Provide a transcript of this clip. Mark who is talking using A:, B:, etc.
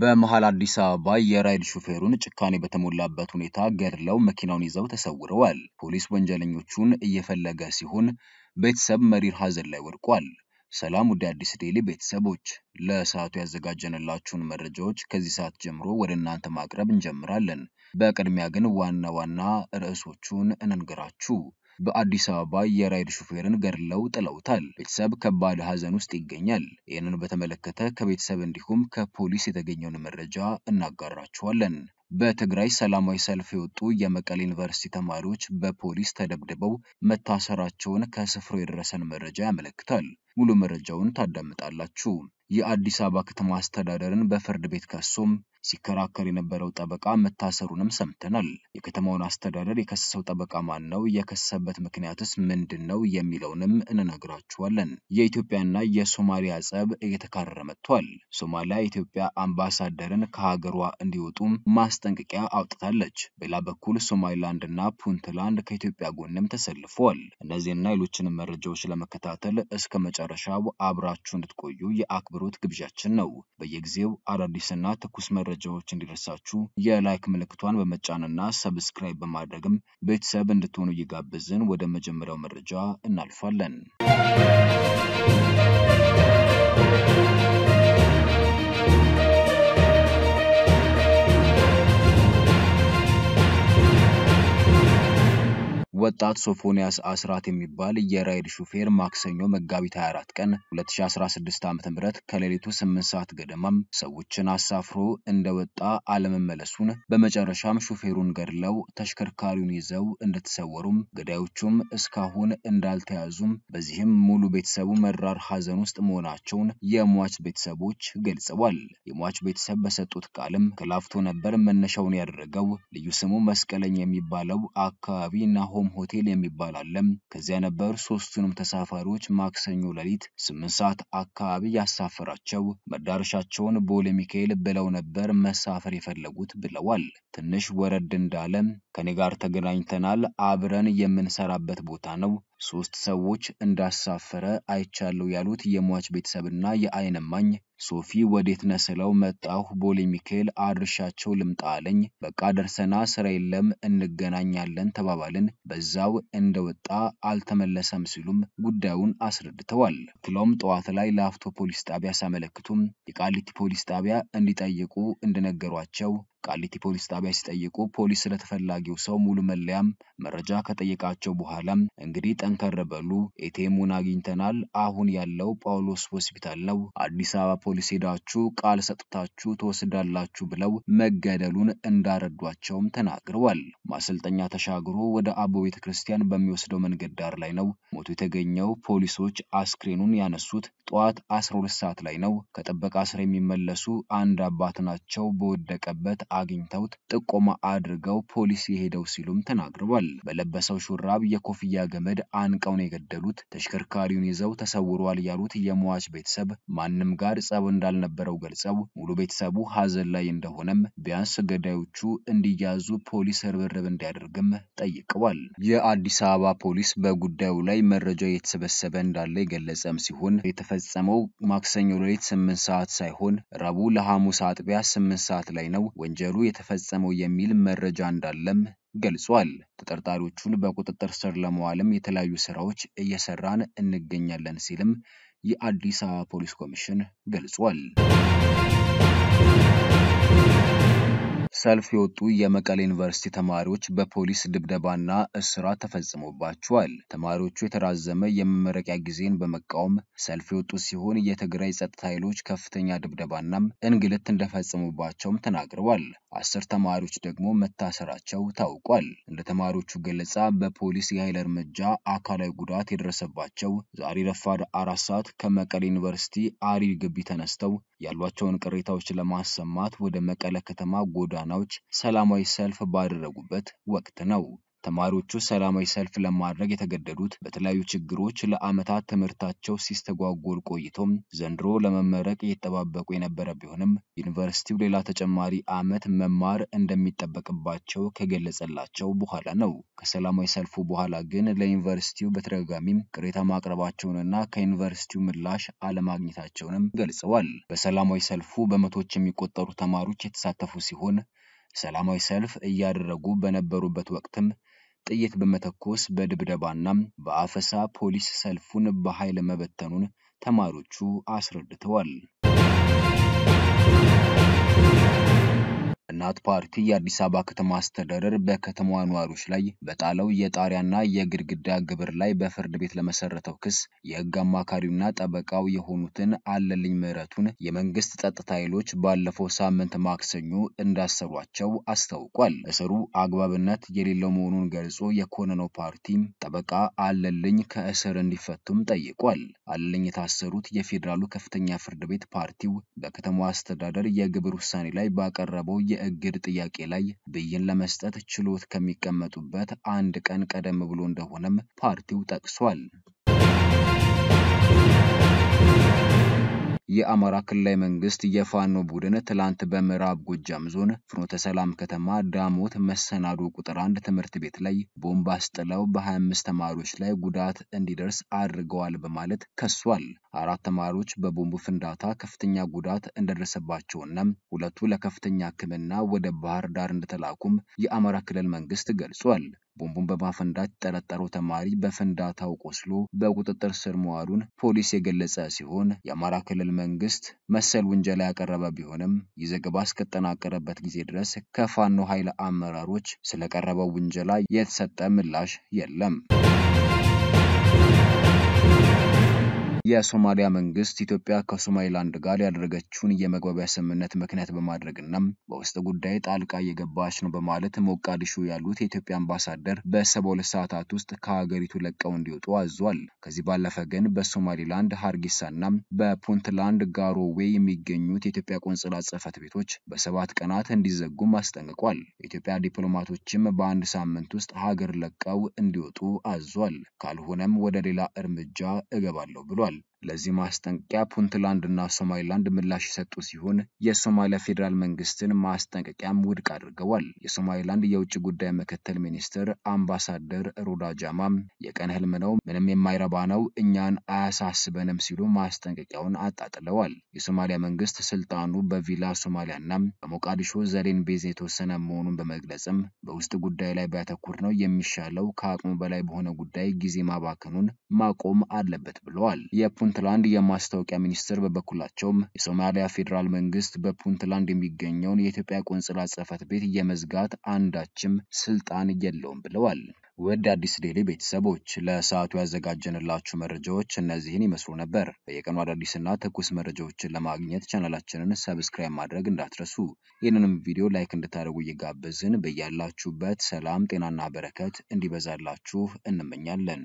A: በመሀል አዲስ አበባ የራይድ ሹፌሩን ጭካኔ በተሞላበት ሁኔታ ገድለው መኪናውን ይዘው ተሰውረዋል። ፖሊስ ወንጀለኞቹን እየፈለገ ሲሆን ቤተሰብ መሪር ሀዘን ላይ ወድቋል። ሰላም ወደ አዲስ ዴሊ ቤተሰቦች፣ ለሰዓቱ ያዘጋጀንላችሁን መረጃዎች ከዚህ ሰዓት ጀምሮ ወደ እናንተ ማቅረብ እንጀምራለን። በቅድሚያ ግን ዋና ዋና ርዕሶቹን እንንገራችሁ። በአዲስ አበባ የራይድ ሹፌርን ገድለው ጥለውታል። ቤተሰብ ከባድ ሀዘን ውስጥ ይገኛል። ይህንን በተመለከተ ከቤተሰብ እንዲሁም ከፖሊስ የተገኘውን መረጃ እናጋራችኋለን። በትግራይ ሰላማዊ ሰልፍ የወጡ የመቀሌ ዩኒቨርሲቲ ተማሪዎች በፖሊስ ተደብድበው መታሰራቸውን ከስፍሮ የደረሰን መረጃ ያመለክታል። ሙሉ መረጃውን ታዳምጣላችሁ። የአዲስ አበባ ከተማ አስተዳደርን በፍርድ ቤት ከሶም ሲከራከር የነበረው ጠበቃ መታሰሩንም ሰምተናል። የከተማውን አስተዳደር የከሰሰው ጠበቃ ማን ነው? የከሰሰበት ምክንያትስ ምንድን ነው? የሚለውንም እንነግራችኋለን። የኢትዮጵያና የሶማሊያ ጸብ እየተካረረ መጥቷል። ሶማሊያ የኢትዮጵያ አምባሳደርን ከሀገሯ እንዲወጡም ማስጠንቀቂያ አውጥታለች። በሌላ በኩል ሶማሊላንድና ፑንትላንድ ከኢትዮጵያ ጎንም ተሰልፈዋል። እነዚህና ሌሎችንም መረጃዎች ለመከታተል እስከ መጨ መጨረሻው አብራችሁ እንድትቆዩ የአክብሮት ግብዣችን ነው። በየጊዜው አዳዲስና ትኩስ መረጃዎች እንዲደርሳችሁ የላይክ ምልክቷን በመጫንና ሰብስክራይብ በማድረግም ቤተሰብ እንድትሆኑ እየጋበዝን ወደ መጀመሪያው መረጃ እናልፋለን። ወጣት ሶፎንያስ አስራት የሚባል የራይድ ሹፌር ማክሰኞ መጋቢት 24 ቀን 2016 ዓ.ም ከሌሊቱ 8 ሰዓት ገደማም ሰዎችን አሳፍሮ እንደወጣ አለመመለሱን በመጨረሻም ሹፌሩን ገድለው ተሽከርካሪውን ይዘው እንደተሰወሩም ገዳዮቹም እስካሁን እንዳልተያዙም በዚህም ሙሉ ቤተሰቡ መራር ሐዘን ውስጥ መሆናቸውን የሟች ቤተሰቦች ገልጸዋል። የሟች ቤተሰብ በሰጡት ቃልም ክላፍቶ ነበር መነሻውን ያደረገው ልዩ ስሙ መስቀለኝ የሚባለው አካባቢ ናሆም ሆቴል የሚባል አለም። ከዚያ ነበር ሶስቱንም ተሳፋሪዎች ማክሰኞ ሌሊት ስምንት ሰዓት አካባቢ ያሳፈራቸው። መዳረሻቸውን ቦሌ ሚካኤል ብለው ነበር መሳፈር የፈለጉት ብለዋል። ትንሽ ወረድ እንዳለ ከኔ ጋር ተገናኝተናል። አብረን የምንሰራበት ቦታ ነው ሶስት ሰዎች እንዳሳፈረ አይቻለሁ ያሉት የሟች ቤተሰብና የአይንማኝ ሶፊ ወዴት ነስለው መጣሁ ቦሌ ሚካኤል አድርሻቸው ልምጣ አለኝ። በቃ ደርሰና ስራ የለም እንገናኛለን ተባባልን። በዛው እንደወጣ አልተመለሰም ሲሉም ጉዳዩን አስረድተዋል። ክሎም ጠዋት ላይ ላፍቶ ፖሊስ ጣቢያ ሲያመለክቱም የቃሊቲ ፖሊስ ጣቢያ እንዲጠይቁ እንደነገሯቸው ቃሊቲ ፖሊስ ጣቢያ ሲጠይቁ ፖሊስ ስለተፈላጊው ሰው ሙሉ መለያም መረጃ ከጠየቃቸው በኋላም እንግዲህ ጠንከር በሉ ኤቲኤሙን አግኝተናል፣ አሁን ያለው ጳውሎስ ሆስፒታል ነው አዲስ አበባ ፖሊስ ሄዳችሁ ቃል ሰጥታችሁ ትወስዳላችሁ ብለው መገደሉን እንዳረዷቸውም ተናግረዋል። ማሰልጠኛ ተሻግሮ ወደ አቦ ቤተ ክርስቲያን በሚወስደው መንገድ ዳር ላይ ነው ሞቱ የተገኘው። ፖሊሶች አስክሬኑን ያነሱት ጠዋት 12 ሰዓት ላይ ነው። ከጥበቃ ስር የሚመለሱ አንድ አባት ናቸው። በወደቀበት አግኝተውት ጥቆማ አድርገው ፖሊስ የሄደው ሲሉም ተናግረዋል። በለበሰው ሹራብ የኮፍያ ገመድ አንቀውን የገደሉት ተሽከርካሪውን ይዘው ተሰውሯል ያሉት የሟች ቤተሰብ ማንም ጋር ጸብ ሀሳብ እንዳልነበረው ገልጸው ሙሉ ቤተሰቡ ሀዘን ላይ እንደሆነም ቢያንስ ገዳዮቹ እንዲያዙ ፖሊስ ርብርብ እንዲያደርግም ጠይቀዋል። የአዲስ አበባ ፖሊስ በጉዳዩ ላይ መረጃ እየተሰበሰበ እንዳለ የገለጸም ሲሆን የተፈጸመው ማክሰኞ ሌሊት ስምንት ሰዓት ሳይሆን ረቡዕ ለሐሙስ አጥቢያ ስምንት ሰዓት ላይ ነው ወንጀሉ የተፈጸመው የሚል መረጃ እንዳለም ገልጿል። ተጠርጣሪዎቹን በቁጥጥር ስር ለመዋልም የተለያዩ ስራዎች እየሰራን እንገኛለን ሲልም የአዲስ አበባ ፖሊስ ኮሚሽን ገልጿል። ሰልፍ የወጡ የመቀሌ ዩኒቨርሲቲ ተማሪዎች በፖሊስ ድብደባና እስራት ተፈጽሞባቸዋል። ተማሪዎቹ የተራዘመ የመመረቂያ ጊዜን በመቃወም ሰልፍ የወጡ ሲሆን የትግራይ ጸጥታ ኃይሎች ከፍተኛ ድብደባናም እንግልት እንደፈጸሙባቸውም ተናግረዋል። አስር ተማሪዎች ደግሞ መታሰራቸው ታውቋል። እንደ ተማሪዎቹ ገለጻ በፖሊስ የኃይል እርምጃ አካላዊ ጉዳት የደረሰባቸው ዛሬ ረፋድ አራት ሰዓት ከመቀሌ ዩኒቨርሲቲ አሪ ግቢ ተነስተው ያሏቸውን ቅሬታዎች ለማሰማት ወደ መቀለ ከተማ ጎዳና ጎዳናዎች ሰላማዊ ሰልፍ ባደረጉበት ወቅት ነው። ተማሪዎቹ ሰላማዊ ሰልፍ ለማድረግ የተገደዱት በተለያዩ ችግሮች ለዓመታት ትምህርታቸው ሲስተጓጎል ቆይቶም ዘንድሮ ለመመረቅ እየተጠባበቁ የነበረ ቢሆንም ዩኒቨርሲቲው ሌላ ተጨማሪ ዓመት መማር እንደሚጠበቅባቸው ከገለጸላቸው በኋላ ነው። ከሰላማዊ ሰልፉ በኋላ ግን ለዩኒቨርሲቲው በተደጋጋሚም ቅሬታ ማቅረባቸውንና ከዩኒቨርሲቲው ምላሽ አለማግኘታቸውንም ገልጸዋል። በሰላማዊ ሰልፉ በመቶዎች የሚቆጠሩ ተማሪዎች የተሳተፉ ሲሆን ሰላማዊ ሰልፍ እያደረጉ በነበሩበት ወቅትም ጥይት በመተኮስ በድብደባና በአፈሳ ፖሊስ ሰልፉን በኃይል መበተኑን ተማሪዎቹ አስረድተዋል። እናት ፓርቲ የአዲስ አበባ ከተማ አስተዳደር በከተማዋ ነዋሪዎች ላይ በጣለው የጣሪያና የግድግዳ ግብር ላይ በፍርድ ቤት ለመሰረተው ክስ የህግ አማካሪውና ጠበቃው የሆኑትን አለልኝ ምህረቱን የመንግስት ጸጥታ ኃይሎች ባለፈው ሳምንት ማክሰኞ እንዳሰሯቸው አስታውቋል። እስሩ አግባብነት የሌለው መሆኑን ገልጾ የኮነነው ፓርቲ ጠበቃ አለልኝ ከእስር እንዲፈቱም ጠይቋል። አለልኝ የታሰሩት የፌዴራሉ ከፍተኛ ፍርድ ቤት ፓርቲው በከተማዋ አስተዳደር የግብር ውሳኔ ላይ ባቀረበው የእግድ ጥያቄ ላይ ብይን ለመስጠት ችሎት ከሚቀመጡበት አንድ ቀን ቀደም ብሎ እንደሆነም ፓርቲው ጠቅሷል የአማራ ክልላዊ መንግስት የፋኖ ቡድን ትላንት በምዕራብ ጎጃም ዞን ፍኖተ ሰላም ከተማ ዳሞት መሰናዶ ቁጥር አንድ ትምህርት ቤት ላይ ቦምብ አስጥለው በ25 ተማሪዎች ላይ ጉዳት እንዲደርስ አድርገዋል በማለት ከሷል። አራት ተማሪዎች በቦምቡ ፍንዳታ ከፍተኛ ጉዳት እንደደረሰባቸውና ሁለቱ ለከፍተኛ ሕክምና ወደ ባህር ዳር እንደተላኩም የአማራ ክልል መንግስት ገልጿል። ቦምቡን በማፈንዳት የተጠረጠረው ተማሪ በፍንዳታው ቆስሎ በቁጥጥር ስር መዋሉን ፖሊስ የገለጸ ሲሆን የአማራ ክልል መንግስት መሰል ውንጀላ ያቀረበ ቢሆንም ይህ ዘገባ ጊዜ ድረስ ከፋኖ ኃይል አመራሮች ስለቀረበው ውንጀላ የተሰጠ ምላሽ የለም። የሶማሊያ መንግስት ኢትዮጵያ ከሶማሊላንድ ጋር ያደረገችውን የመግባቢያ ስምምነት ምክንያት በማድረግና በውስጥ ጉዳይ ጣልቃ እየገባች ነው በማለት ሞቃዲሾ ያሉት የኢትዮጵያ አምባሳደር በሰባ ሁለት ሰዓታት ውስጥ ከሀገሪቱ ለቀው እንዲወጡ አዟል። ከዚህ ባለፈ ግን በሶማሊላንድ ሀርጌሳና በፑንትላንድ ጋሮዌ የሚገኙት የኢትዮጵያ ቆንጽላ ጽህፈት ቤቶች በሰባት ቀናት እንዲዘጉም አስጠንቅቋል። የኢትዮጵያ ዲፕሎማቶችም በአንድ ሳምንት ውስጥ ሀገር ለቀው እንዲወጡ አዟል። ካልሆነም ወደ ሌላ እርምጃ እገባለሁ ብሏል። um, ለዚህ ማስጠንቀቂያ ፑንትላንድ እና ሶማሊላንድ ምላሽ የሰጡ ሲሆን የሶማሊያ ፌዴራል መንግስትን ማስጠንቀቂያም ውድቅ አድርገዋል። የሶማሊላንድ የውጭ ጉዳይ ምክትል ሚኒስትር አምባሳደር ሩዳ ጃማ፣ የቀን ህልም ነው፣ ምንም የማይረባ ነው፣ እኛን አያሳስበንም ሲሉ ማስጠንቀቂያውን አጣጥለዋል። የሶማሊያ መንግስት ስልጣኑ በቪላ ሶማሊያና በሞቃዲሾ ዘሬን ቤዝ የተወሰነ መሆኑን በመግለጽም በውስጥ ጉዳይ ላይ ቢያተኩር ነው የሚሻለው፣ ከአቅሙ በላይ በሆነ ጉዳይ ጊዜ ማባከኑን ማቆም አለበት ብለዋል። የፑንትላንድ የማስታወቂያ ሚኒስትር በበኩላቸውም የሶማሊያ ፌዴራል መንግስት በፑንትላንድ የሚገኘውን የኢትዮጵያ ቆንጽላ ጽህፈት ቤት የመዝጋት አንዳችም ስልጣን የለውም ብለዋል። ውድ አዲስ ዴሊ ቤተሰቦች ለሰዓቱ ያዘጋጀንላችሁ መረጃዎች እነዚህን ይመስሉ ነበር። በየቀኑ አዳዲስና ትኩስ መረጃዎችን ለማግኘት ቻናላችንን ሰብስክራይብ ማድረግ እንዳትረሱ። ይህንንም ቪዲዮ ላይክ እንድታደርጉ እየጋበዝን በያላችሁበት ሰላም፣ ጤናና በረከት እንዲበዛላችሁ እንመኛለን።